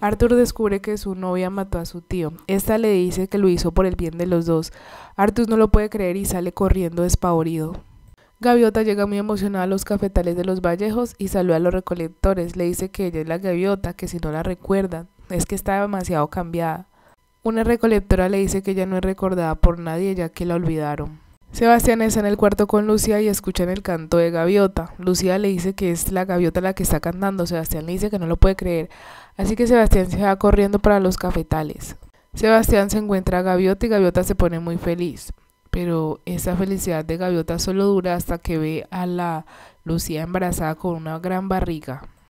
Arthur descubre que su novia mató a su tío. Esta le dice que lo hizo por el bien de los dos. Arthur no lo puede creer y sale corriendo despavorido. Gaviota llega muy emocionada a los cafetales de los Vallejos y saluda a los recolectores. Le dice que ella es la gaviota, que si no la recuerdan, es que está demasiado cambiada. Una recolectora le dice que ella no es recordada por nadie ya que la olvidaron. Sebastián está en el cuarto con Lucía y escuchan el canto de Gaviota. Lucía le dice que es la Gaviota la que está cantando. Sebastián le dice que no lo puede creer. Así que Sebastián se va corriendo para los cafetales. Sebastián se encuentra a Gaviota y Gaviota se pone muy feliz. Pero esa felicidad de Gaviota solo dura hasta que ve a la Lucía embarazada con una gran barriga.